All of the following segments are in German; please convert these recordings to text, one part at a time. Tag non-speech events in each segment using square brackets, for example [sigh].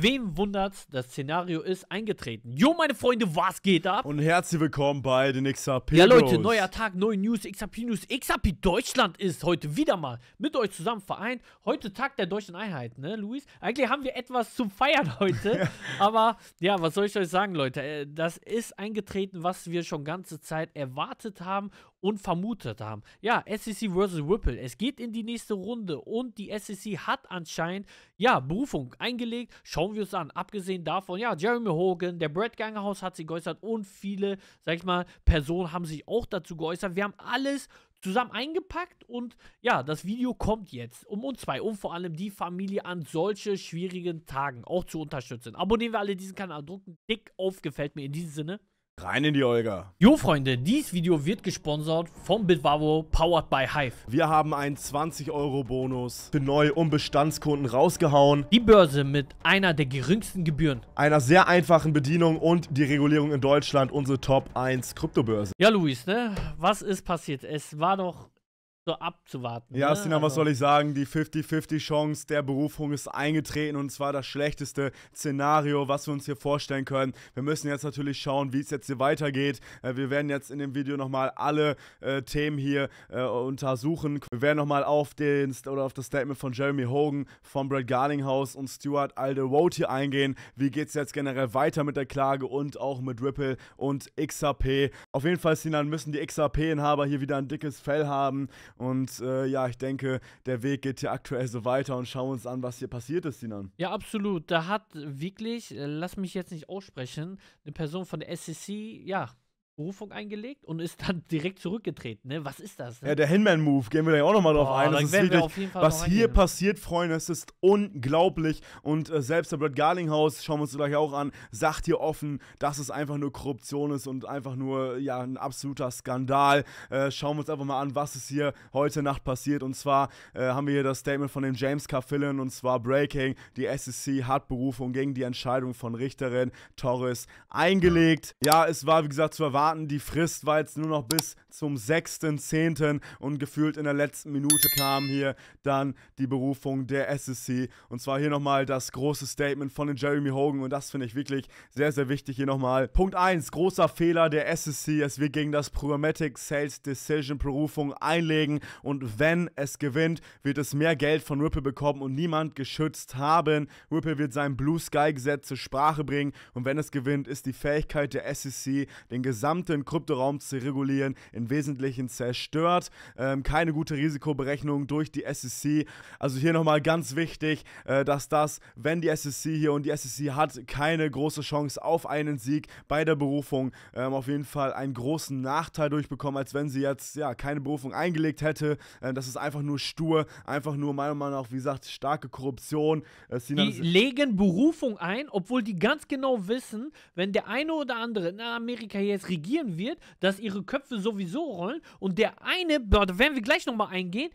Wem wundert's, das Szenario ist eingetreten. Jo, meine Freunde, was geht ab? Und herzlich willkommen bei den XRP. Ja, Leute, neuer Tag, neue News, XRP News. XRP Deutschland ist heute wieder mal mit euch zusammen vereint. Heute Tag der deutschen Einheit, ne, Luis? Eigentlich haben wir etwas zum Feiern heute. [laughs] aber ja, was soll ich euch sagen, Leute? Äh, das ist eingetreten, was wir schon ganze Zeit erwartet haben und vermutet haben. Ja, SEC vs. Ripple. Es geht in die nächste Runde und die SEC hat anscheinend, ja, Berufung eingelegt. Schauen wir uns an. Abgesehen davon, ja, Jeremy Hogan, der Brad Gangerhaus hat sich geäußert und viele, sag ich mal, Personen haben sich auch dazu geäußert. Wir haben alles zusammen eingepackt und ja, das Video kommt jetzt um uns zwei, um vor allem die Familie an solche schwierigen Tagen auch zu unterstützen. Abonnieren wir alle diesen Kanal, drücken dick auf, gefällt mir in diesem Sinne. Rein in die Olga. Jo Freunde, dieses Video wird gesponsert vom Bitwavo, powered by Hive. Wir haben einen 20 Euro Bonus für Neu- und Bestandskunden rausgehauen. Die Börse mit einer der geringsten Gebühren. Einer sehr einfachen Bedienung und die Regulierung in Deutschland, unsere Top 1 Kryptobörse. Ja Luis, ne? was ist passiert? Es war doch so abzuwarten. Ja, ne? Sina, was also soll ich sagen? Die 50-50-Chance der Berufung ist eingetreten und zwar das schlechteste Szenario, was wir uns hier vorstellen können. Wir müssen jetzt natürlich schauen, wie es jetzt hier weitergeht. Äh, wir werden jetzt in dem Video nochmal alle äh, Themen hier äh, untersuchen. Wir werden nochmal auf, den, oder auf das Statement von Jeremy Hogan, von Brad Garlinghouse und Stuart hier eingehen. Wie geht es jetzt generell weiter mit der Klage und auch mit Ripple und XRP? Auf jeden Fall, Sinan, müssen die xrp inhaber hier wieder ein dickes Fell haben und äh, ja, ich denke, der Weg geht hier aktuell so weiter und schauen uns an, was hier passiert ist, Sinan. Ja, absolut. Da hat wirklich, äh, lass mich jetzt nicht aussprechen, eine Person von der SEC, ja, Berufung eingelegt und ist dann [laughs] direkt zurückgetreten. Ne? Was ist das? Ne? Ja, der Hinman-Move, gehen wir da auch nochmal drauf Boah, ein. Das ist wirklich, was hier eingehen. passiert, Freunde, es ist unglaublich. Und äh, selbst der Brad Garlinghaus, schauen wir uns gleich auch an, sagt hier offen, dass es einfach nur Korruption ist und einfach nur ja, ein absoluter Skandal. Äh, schauen wir uns einfach mal an, was ist hier heute Nacht passiert. Und zwar äh, haben wir hier das Statement von dem James Carfillan und zwar Breaking. Die SEC hat Berufung gegen die Entscheidung von Richterin Torres eingelegt. Ja, es war, wie gesagt, zu erwarten warten. Die Frist war jetzt nur noch bis zum 6.10. und gefühlt in der letzten Minute kam hier dann die Berufung der SEC. Und zwar hier nochmal das große Statement von Jeremy Hogan und das finde ich wirklich sehr, sehr wichtig hier nochmal. Punkt 1, großer Fehler der SEC. Es wird gegen das Programmatic Sales Decision Berufung einlegen und wenn es gewinnt, wird es mehr Geld von Ripple bekommen und niemand geschützt haben. Ripple wird sein Blue Sky Gesetz zur Sprache bringen und wenn es gewinnt, ist die Fähigkeit der SEC, den gesamten gesamten Kryptoraum zu regulieren, im Wesentlichen zerstört. Ähm, keine gute Risikoberechnung durch die SEC. Also hier nochmal ganz wichtig, äh, dass das, wenn die SEC hier und die SEC hat keine große Chance auf einen Sieg bei der Berufung, ähm, auf jeden Fall einen großen Nachteil durchbekommen, als wenn sie jetzt ja keine Berufung eingelegt hätte. Ähm, das ist einfach nur stur, einfach nur meiner Meinung nach, wie gesagt, starke Korruption. Äh, die legen Berufung ein, obwohl die ganz genau wissen, wenn der eine oder andere in Amerika jetzt regiert, reagieren wird, dass ihre Köpfe sowieso rollen und der eine, da werden wir gleich nochmal eingehen,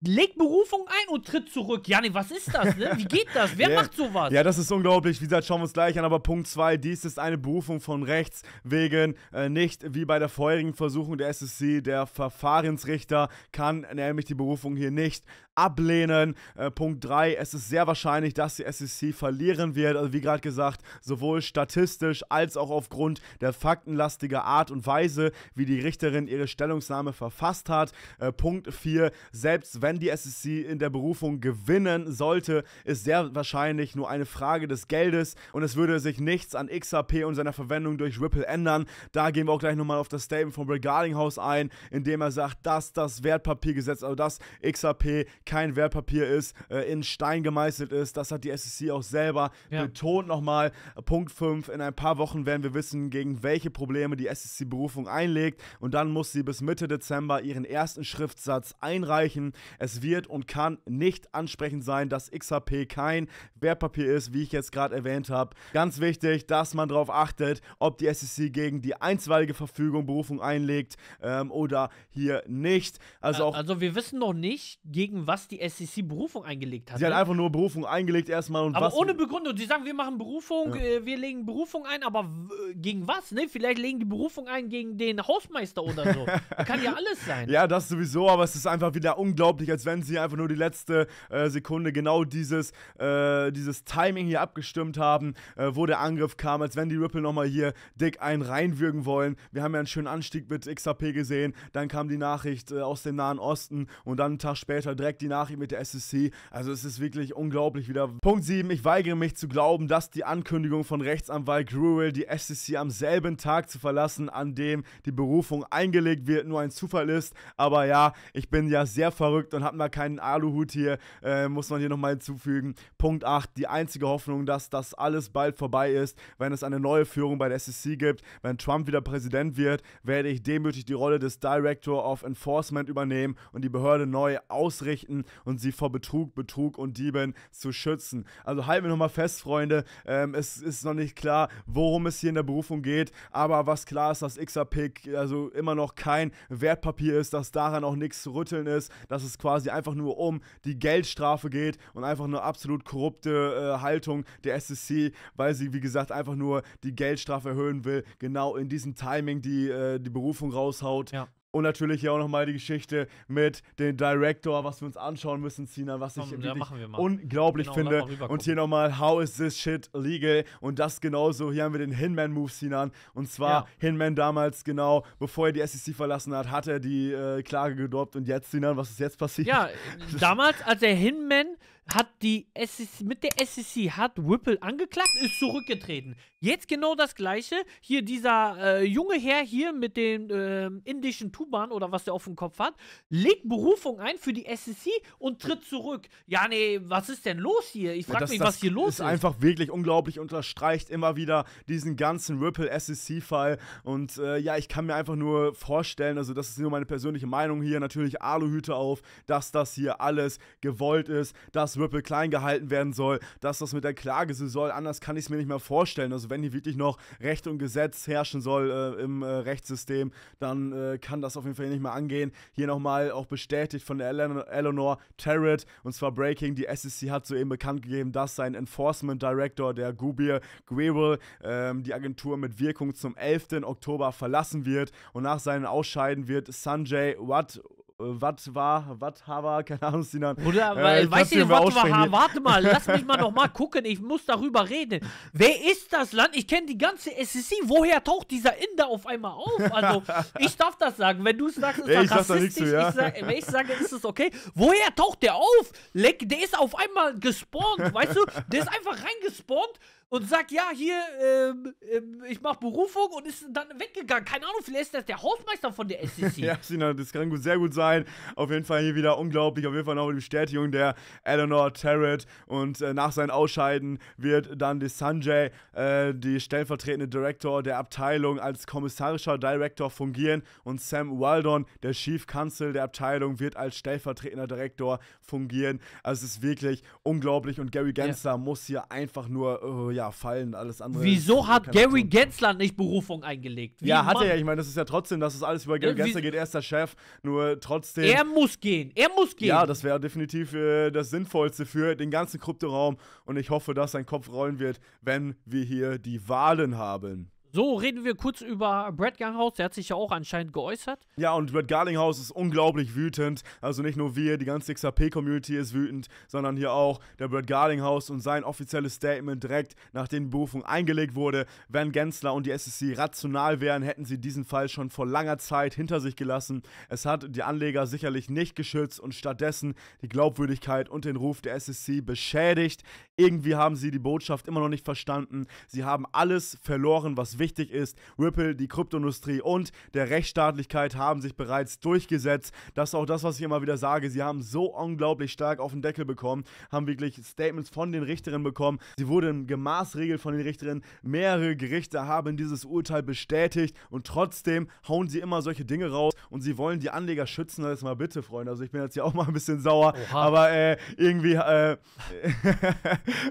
legt Berufung ein und tritt zurück. Janik, was ist das? Ne? Wie geht das? Wer yeah. [laughs] macht sowas? Ja, das ist unglaublich. Wie gesagt, schauen wir uns gleich an. Aber Punkt 2, dies ist eine Berufung von rechts wegen äh, nicht wie bei der vorherigen Versuchung der SSC. Der Verfahrensrichter kann nämlich die Berufung hier nicht ablehnen. Äh, Punkt 3, es ist sehr wahrscheinlich, dass die SEC verlieren wird. Also wie gerade gesagt, sowohl statistisch als auch aufgrund der faktenlastigen Art und Weise, wie die Richterin ihre Stellungnahme verfasst hat. Äh, Punkt 4, selbst wenn die SEC in der Berufung gewinnen sollte, ist sehr wahrscheinlich nur eine Frage des Geldes und es würde sich nichts an XRP und seiner Verwendung durch Ripple ändern. Da gehen wir auch gleich nochmal auf das Statement von Bill Garlinghouse ein, indem er sagt, dass das Wertpapiergesetz, also das XRP kein Wertpapier ist, äh, in Stein gemeißelt ist. Das hat die SEC auch selber ja. betont nochmal. Punkt 5, in ein paar Wochen werden wir wissen, gegen welche Probleme die SEC-Berufung einlegt. Und dann muss sie bis Mitte Dezember ihren ersten Schriftsatz einreichen. Es wird und kann nicht ansprechend sein, dass XHP kein Wertpapier ist, wie ich jetzt gerade erwähnt habe. Ganz wichtig, dass man darauf achtet, ob die SEC gegen die einstweilige Verfügung Berufung einlegt ähm, oder hier nicht. Also, auch also wir wissen noch nicht, gegen was was die SEC Berufung eingelegt hat. Sie hat ne? einfach nur Berufung eingelegt erstmal und aber was. Aber ohne Begründung. Sie sagen, wir machen Berufung, ja. äh, wir legen Berufung ein, aber gegen was? Ne? Vielleicht legen die Berufung ein gegen den Hausmeister oder so. [laughs] Kann ja alles sein. Ja, das sowieso, aber es ist einfach wieder unglaublich, als wenn sie einfach nur die letzte äh, Sekunde genau dieses, äh, dieses Timing hier abgestimmt haben, äh, wo der Angriff kam, als wenn die Ripple nochmal hier dick einen reinwürgen wollen. Wir haben ja einen schönen Anstieg mit XAP gesehen, dann kam die Nachricht äh, aus dem Nahen Osten und dann einen Tag später direkt die die Nachricht mit der SEC. Also es ist wirklich unglaublich wieder. Punkt 7. Ich weigere mich zu glauben, dass die Ankündigung von Rechtsanwalt Gruel, die SEC am selben Tag zu verlassen, an dem die Berufung eingelegt wird, nur ein Zufall ist. Aber ja, ich bin ja sehr verrückt und habe mal keinen Aluhut hier. Äh, muss man hier nochmal hinzufügen. Punkt 8. Die einzige Hoffnung, dass das alles bald vorbei ist, wenn es eine neue Führung bei der SEC gibt, wenn Trump wieder Präsident wird, werde ich demütig die Rolle des Director of Enforcement übernehmen und die Behörde neu ausrichten richten und sie vor Betrug, Betrug und Dieben zu schützen. Also halten wir nochmal fest, Freunde. Ähm, es ist noch nicht klar, worum es hier in der Berufung geht, aber was klar ist, dass XRP also immer noch kein Wertpapier ist, dass daran auch nichts zu rütteln ist, dass es quasi einfach nur um die Geldstrafe geht und einfach nur absolut korrupte äh, Haltung der SEC, weil sie, wie gesagt, einfach nur die Geldstrafe erhöhen will, genau in diesem Timing die, äh, die Berufung raushaut. Ja. Und natürlich hier auch nochmal die Geschichte mit dem Director, was wir uns anschauen müssen, Sina, was Komm, ich ja, unglaublich genau, finde. Und hier nochmal, how is this shit legal? Und das genauso, hier haben wir den Hinman-Move, Sinan. Und zwar, ja. Hinman damals genau, bevor er die SEC verlassen hat, hat er die äh, Klage gedroppt. Und jetzt, Sinan, was ist jetzt passiert? Ja, [laughs] damals, als der Hinman hat die SEC, mit der SEC hat Whipple angeklagt, ist zurückgetreten. Jetzt genau das gleiche. Hier dieser äh, junge Herr hier mit dem äh, indischen Tuban oder was der auf dem Kopf hat, legt Berufung ein für die SEC und tritt zurück. Ja, nee, was ist denn los hier? Ich frage ja, mich, was hier los ist. Das ist einfach wirklich unglaublich, unterstreicht immer wieder diesen ganzen Whipple SEC-Fall. Und äh, ja, ich kann mir einfach nur vorstellen, also das ist nur meine persönliche Meinung hier, natürlich Aluhüte auf, dass das hier alles gewollt ist, dass Ripple klein gehalten werden soll, dass das mit der Klage so soll. Anders kann ich es mir nicht mehr vorstellen. Also wenn hier wirklich noch Recht und Gesetz herrschen soll äh, im äh, Rechtssystem, dann äh, kann das auf jeden Fall nicht mehr angehen. Hier nochmal auch bestätigt von der Eleanor Terrett und zwar Breaking. Die SEC hat soeben bekannt gegeben, dass sein Enforcement Director, der Gubir Guerrero, ähm, die Agentur mit Wirkung zum 11. Oktober verlassen wird und nach seinem Ausscheiden wird Sanjay Watt Wat war, Wat hava, [laughs] keine Ahnung, Sinan. Oder, äh, weil, äh, weißt du, was war, warte mal, lass mich mal nochmal [laughs] gucken, ich muss darüber reden. Wer ist das Land? Ich kenne die ganze SSI, woher taucht dieser Inder auf einmal auf? Also, [laughs] ich darf das sagen, wenn du es sagst, ist ja, das rassistisch, zu, ja. ich sag, wenn ich sage, ist es okay. Woher taucht der auf? Leck, der ist auf einmal gespawnt, weißt du? Der ist einfach reingespawnt und sagt, ja, hier, ähm, ähm, ich mache Berufung und ist dann weggegangen. Keine Ahnung, vielleicht ist das der Hausmeister von der SEC. [laughs] ja, Sina, das kann gut, sehr gut sein. Auf jeden Fall hier wieder unglaublich. Auf jeden Fall noch die Bestätigung der Eleanor Terrett. Und äh, nach seinem Ausscheiden wird dann die Sanjay, äh, die stellvertretende Direktor der Abteilung, als kommissarischer Direktor fungieren. Und Sam Waldon, der Chief Counsel der Abteilung, wird als stellvertretender Direktor fungieren. Also es ist wirklich unglaublich. Und Gary Gensler ja. muss hier einfach nur... Äh, ja, Fallen, alles andere. Wieso hat Gary Gensler nicht Berufung eingelegt? Wie ja, hat er ja. Ich meine, das ist ja trotzdem, dass es alles über Gary äh, Gensler geht. Er ist der Chef, nur trotzdem. Er muss gehen, er muss gehen. Ja, das wäre definitiv äh, das Sinnvollste für den ganzen Kryptoraum. Und ich hoffe, dass sein Kopf rollen wird, wenn wir hier die Wahlen haben. So, reden wir kurz über Brad Garlinghouse, der hat sich ja auch anscheinend geäußert. Ja, und Brad Garlinghouse ist unglaublich wütend. Also nicht nur wir, die ganze XRP-Community ist wütend, sondern hier auch der Brad Garlinghouse und sein offizielles Statement direkt nachdem die Berufung eingelegt wurde. Wenn Gensler und die SEC rational wären, hätten sie diesen Fall schon vor langer Zeit hinter sich gelassen. Es hat die Anleger sicherlich nicht geschützt und stattdessen die Glaubwürdigkeit und den Ruf der SEC beschädigt. Irgendwie haben sie die Botschaft immer noch nicht verstanden. Sie haben alles verloren, was wichtig ist. Ripple, die Kryptoindustrie und der Rechtsstaatlichkeit haben sich bereits durchgesetzt. Das ist auch das, was ich immer wieder sage. Sie haben so unglaublich stark auf den Deckel bekommen, haben wirklich Statements von den Richterinnen bekommen. Sie wurden gemaßregelt von den Richterinnen. Mehrere Gerichte haben dieses Urteil bestätigt und trotzdem hauen sie immer solche Dinge raus und sie wollen die Anleger schützen. Das mal bitte, Freunde. Also ich bin jetzt hier auch mal ein bisschen sauer, Oha. aber äh, irgendwie äh,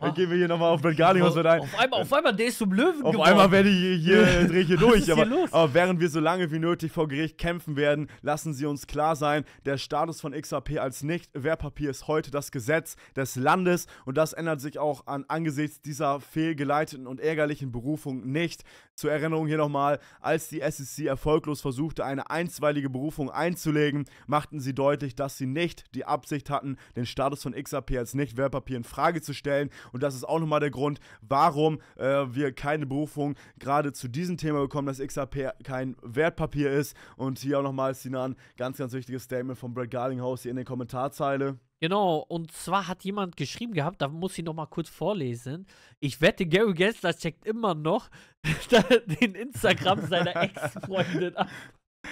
ah. [laughs] gehen wir hier nochmal auf Bengali was mit ein. Auf einmal, auf einmal, der ist zum Löwen Auf geworden. einmal werde ich hier, äh, [laughs] dreh hier durch. Aber, hier aber, während wir so lange wie nötig vor Gericht kämpfen werden, lassen Sie uns klar sein, der Status von XRP als Nicht-Wertpapier ist heute das Gesetz des Landes und das ändert sich auch an, angesichts dieser fehlgeleiteten und ärgerlichen Berufung nicht. Zur Erinnerung hier nochmal, als die SEC erfolglos versuchte, eine einstweilige Berufung einzulegen, machten sie deutlich, dass sie nicht die Absicht hatten, den Status von XRP als Nicht-Wertpapier in Frage zu stellen und das ist auch nochmal der Grund, warum äh, wir keine Berufung gerade gerade zu diesem Thema bekommen, dass XRP kein Wertpapier ist. Und hier auch nochmal, Sinan, ganz, ganz wichtiges Statement von Brad Garlinghouse hier in der Kommentarzeile. Genau, und zwar hat jemand geschrieben gehabt, da muss ich nochmal kurz vorlesen. Ich wette, Gary Gessler checkt immer noch [laughs] den Instagram seiner Ex-Freundin ab.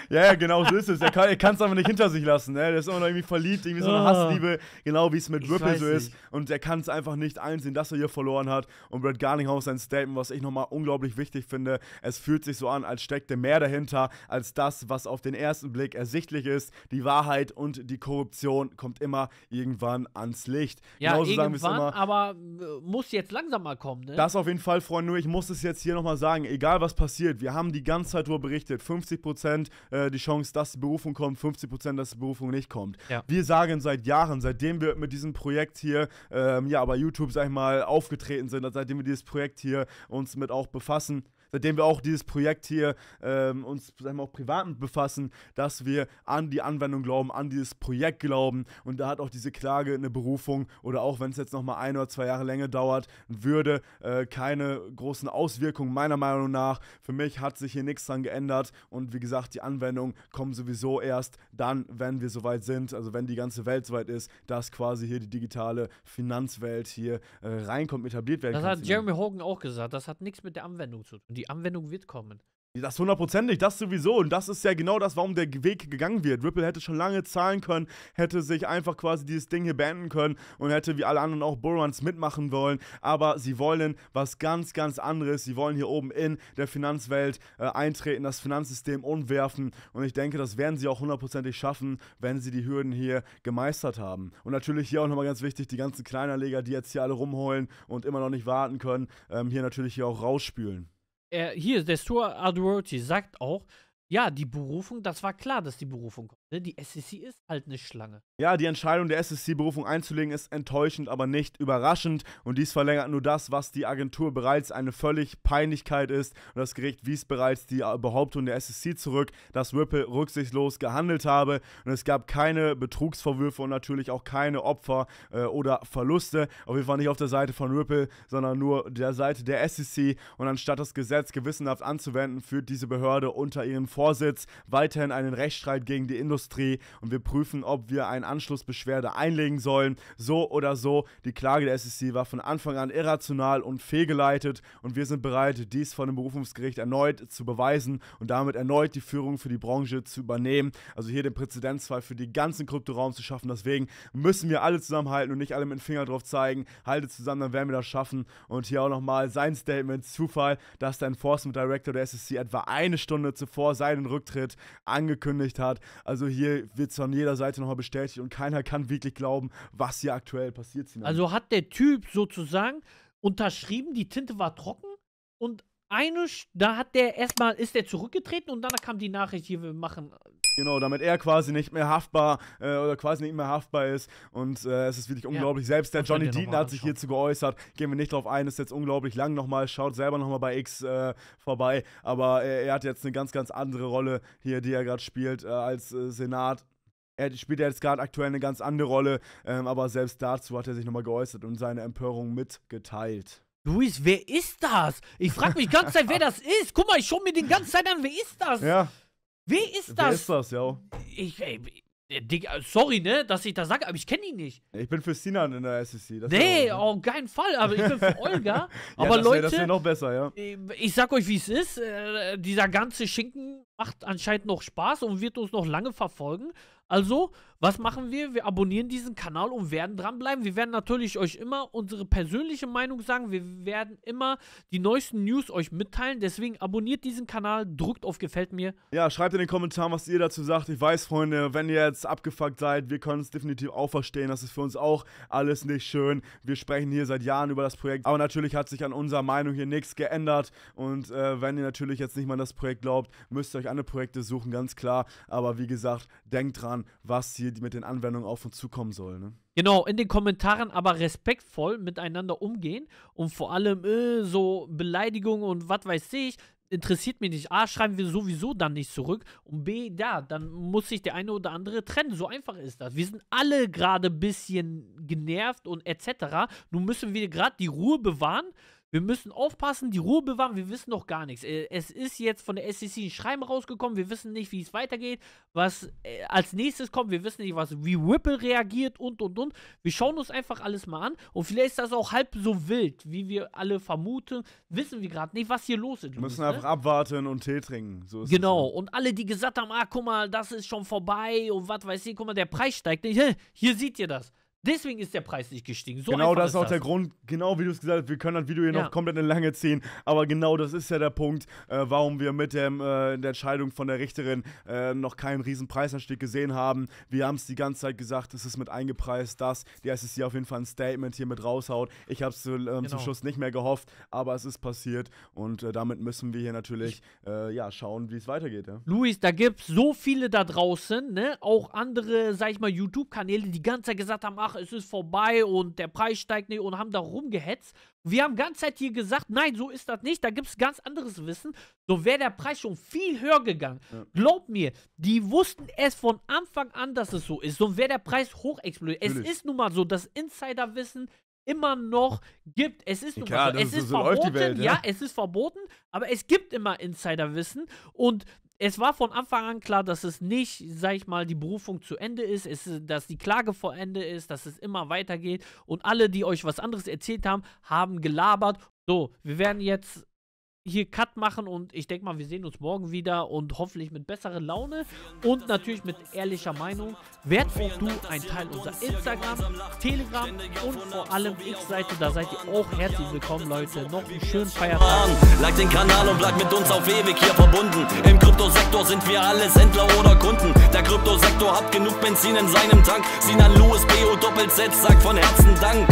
Ja, ja, genau so ist es. Er kann es einfach nicht hinter sich lassen. Ne? Der ist immer noch irgendwie verliebt, irgendwie so eine ah. Hassliebe, genau wie es mit Ripple so ist. Nicht. Und er kann es einfach nicht einsehen, dass er hier verloren hat. Und Brad Garlinghouse sein Statement, was ich nochmal unglaublich wichtig finde. Es fühlt sich so an, als steckte mehr dahinter, als das, was auf den ersten Blick ersichtlich ist. Die Wahrheit und die Korruption kommt immer irgendwann ans Licht. Ja, Genauso irgendwann, sagen immer, aber äh, muss jetzt langsam mal kommen. Ne? Das auf jeden Fall, Freunde. Nur ich muss es jetzt hier nochmal sagen. Egal, was passiert, wir haben die ganze Zeit darüber berichtet. 50 Prozent äh, äh, die Chance, dass die Berufung kommt, 50 Prozent, dass die Berufung nicht kommt. Ja. Wir sagen seit Jahren, seitdem wir mit diesem Projekt hier, ähm, ja, bei YouTube, sag ich mal, aufgetreten sind, seitdem wir dieses Projekt hier uns mit auch befassen, seitdem wir auch dieses Projekt hier ähm, uns sagen wir, auch privat befassen, dass wir an die Anwendung glauben, an dieses Projekt glauben und da hat auch diese Klage eine Berufung oder auch wenn es jetzt nochmal ein oder zwei Jahre länger dauert, würde äh, keine großen Auswirkungen meiner Meinung nach. Für mich hat sich hier nichts dran geändert und wie gesagt, die Anwendung kommt sowieso erst dann, wenn wir soweit sind, also wenn die ganze Welt soweit ist, dass quasi hier die digitale Finanzwelt hier äh, reinkommt, etabliert werden das kann. Das hat Jeremy Hogan auch gesagt, das hat nichts mit der Anwendung zu tun. Die die Anwendung wird kommen. Das hundertprozentig, das sowieso. Und das ist ja genau das, warum der Weg gegangen wird. Ripple hätte schon lange zahlen können, hätte sich einfach quasi dieses Ding hier beenden können und hätte wie alle anderen auch Bullruns mitmachen wollen. Aber sie wollen was ganz, ganz anderes. Sie wollen hier oben in der Finanzwelt äh, eintreten, das Finanzsystem umwerfen. Und ich denke, das werden sie auch hundertprozentig schaffen, wenn sie die Hürden hier gemeistert haben. Und natürlich hier auch nochmal ganz wichtig, die ganzen Kleinerleger, die jetzt hier alle rumheulen und immer noch nicht warten können, ähm, hier natürlich hier auch rausspülen er, hier, der Stuart Adworthy sagt auch, ja, die Berufung, das war klar, dass die Berufung kommt. Ne, die SEC ist halt eine Schlange. Ja, die Entscheidung der SEC-Berufung einzulegen ist enttäuschend, aber nicht überraschend. Und dies verlängert nur das, was die Agentur bereits eine völlig Peinlichkeit ist. Und das Gericht wies bereits die äh, Behauptung der SEC zurück, dass Ripple rücksichtslos gehandelt habe. Und es gab keine Betrugsvorwürfe und natürlich auch keine Opfer äh, oder Verluste. Auf jeden Fall nicht auf der Seite von Ripple, sondern nur der Seite der SEC. Und anstatt das Gesetz gewissenhaft anzuwenden, führt diese Behörde unter ihrem Vorsitz weiterhin einen Rechtsstreit gegen die Industrie Industrie und wir prüfen, ob wir eine Anschlussbeschwerde einlegen sollen. So oder so, die Klage der SEC war von Anfang an irrational und fehlgeleitet und wir sind bereit, dies von dem Berufungsgericht erneut zu beweisen und damit erneut die Führung für die Branche zu übernehmen. Also hier den Präzedenzfall für den ganzen Kryptoraum zu schaffen. Deswegen müssen wir alle zusammenhalten und nicht alle mit dem Finger drauf zeigen. Haltet zusammen, dann werden wir das schaffen. Und hier auch nochmal sein Statement: Zufall, dass der Enforcement Director der SEC etwa eine Stunde zuvor seinen Rücktritt angekündigt hat. Also also hier wird es von jeder Seite nochmal bestätigt und keiner kann wirklich glauben, was hier aktuell passiert. Also hat der Typ sozusagen unterschrieben, die Tinte war trocken und eine, da hat der erstmal, ist der zurückgetreten und dann kam die Nachricht, hier, wir machen. Äh, genau, damit er quasi nicht mehr haftbar äh, oder quasi nicht mehr haftbar ist. Und äh, es ist wirklich unglaublich. Ja, Selbst der Johnny Deaton hat sich hierzu geäußert. Gehen wir nicht drauf ein, ist jetzt unglaublich lang nochmal. Schaut selber nochmal bei X äh, vorbei. Aber er, äh, er, hat jetzt eine ganz, ganz andere Rolle hier, die er gerade spielt äh, als Senat. Er spielt jetzt gerade aktuell eine ganz andere Rolle, ähm, aber selbst dazu hat er sich nochmal geäußert und seine Empörung mitgeteilt. Luis, wer ist das? Ich frage mich die ganze Zeit, wer das ist. Guck mal, ich schaue mir den ganze Zeit an, wer ist das? Ja. Wer ist das? Wer ist das, ja? Ich, ey, Digga, sorry, ne, dass ich das sage, aber ich kenne ihn nicht. Ich bin für Sinan in der SEC. Das nee, auf keinen Fall, aber ich bin für [laughs] Olga. aber ja, das wär, Leute, das wär noch besser, ja. Äh, ich sag euch, wie es ist. Äh, dieser ganze Schinken macht anscheinend noch Spaß und wird uns noch lange verfolgen. Also was machen wir? Wir abonnieren diesen Kanal und werden dranbleiben. Wir werden natürlich euch immer unsere persönliche Meinung sagen. Wir werden immer die neuesten News euch mitteilen. Deswegen abonniert diesen Kanal, drückt auf Gefällt mir. Ja, schreibt in den Kommentaren, was ihr dazu sagt. Ich weiß, Freunde, wenn ihr jetzt abgefuckt seid, wir können es definitiv auch verstehen. Das ist für uns auch alles nicht schön. Wir sprechen hier seit Jahren über das Projekt. Aber natürlich hat sich an unserer Meinung hier nichts geändert. Und äh, wenn ihr natürlich jetzt nicht mal an das Projekt glaubt, müsst ihr euch andere Projekte suchen, ganz klar. Aber wie gesagt, denkt dran, was hier hier die mit den Anwendungen auf uns zukommen soll. Ne? Genau, in den Kommentaren aber respektvoll miteinander umgehen und vor allem äh, so Beleidigungen und was weiß ich, interessiert mich nicht. A, schreiben wir sowieso dann nicht zurück und B, da, ja, dann muss sich der eine oder andere trennen. So einfach ist das. Wir sind alle gerade ein bisschen genervt und etc. Nun müssen wir gerade die Ruhe bewahren wir müssen aufpassen, die Ruhe bewahren. Wir wissen noch gar nichts. Äh, es ist jetzt von der SEC ein Schreiben rausgekommen. Wir wissen nicht, wie es weitergeht, was äh, als nächstes kommt. Wir wissen nicht, was wie Whipple reagiert und und und. Wir schauen uns einfach alles mal an. Und vielleicht ist das auch halb so wild, wie wir alle vermuten. Wissen wir gerade nicht, was hier los ist. Wir müssen ne? einfach abwarten und Tee trinken. So genau. Ne? Und alle, die gesagt haben, ah, guck mal, das ist schon vorbei und was weiß ich, guck mal, der Preis steigt. nicht. hier seht ihr das. Deswegen ist der Preis nicht gestiegen. So genau das ist auch das. der Grund, genau wie du es gesagt hast, wir können das Video hier ja. noch komplett in Lange ziehen, aber genau das ist ja der Punkt, äh, warum wir mit dem, äh, der Entscheidung von der Richterin äh, noch keinen riesen Preisanstieg gesehen haben. Wir haben es die ganze Zeit gesagt, es ist mit eingepreist, dass die SEC auf jeden Fall ein Statement hier mit raushaut. Ich habe es zu, ähm, genau. zum Schluss nicht mehr gehofft, aber es ist passiert und äh, damit müssen wir hier natürlich äh, ja, schauen, wie es weitergeht. Ja. Luis, da gibt es so viele da draußen, ne? auch andere, sag ich mal, YouTube-Kanäle, die die ganze Zeit gesagt haben, ach, ach, es ist vorbei und der Preis steigt nicht und haben da rumgehetzt. Wir haben ganze Zeit hier gesagt, nein, so ist das nicht, da gibt es ganz anderes Wissen. So wäre der Preis schon viel höher gegangen. Ja. Glaub mir, die wussten es von Anfang an, dass es so ist. So wäre der Preis hoch explodiert. Es ist nun mal so, dass Insiderwissen immer noch gibt. Es ist, nun Klar, so. es ist, so verboten, Welt, ja? ja, es ist verboten, aber es gibt immer Insiderwissen und es war von Anfang an klar, dass es nicht, sag ich mal, die Berufung zu Ende ist, es, dass die Klage vor Ende ist, dass es immer weitergeht. Und alle, die euch was anderes erzählt haben, haben gelabert. So, wir werden jetzt hier Cut machen und ich denke mal, wir sehen uns morgen wieder und hoffentlich mit besserer Laune und natürlich mit ehrlicher Meinung. Werd auch du ein Teil unserer Instagram, Telegram und vor allem X-Seite, da seid ihr auch herzlich willkommen, Leute. Noch einen schönen Feiertag. Like den Kanal und bleibt mit uns auf ewig hier verbunden. Im Kryptosektor sind wir alle Sendler oder Kunden. Der Kryptosektor hat genug Benzin in seinem Tank. Sinan Louis, BO Doppel Z sagt von Herzen Dank.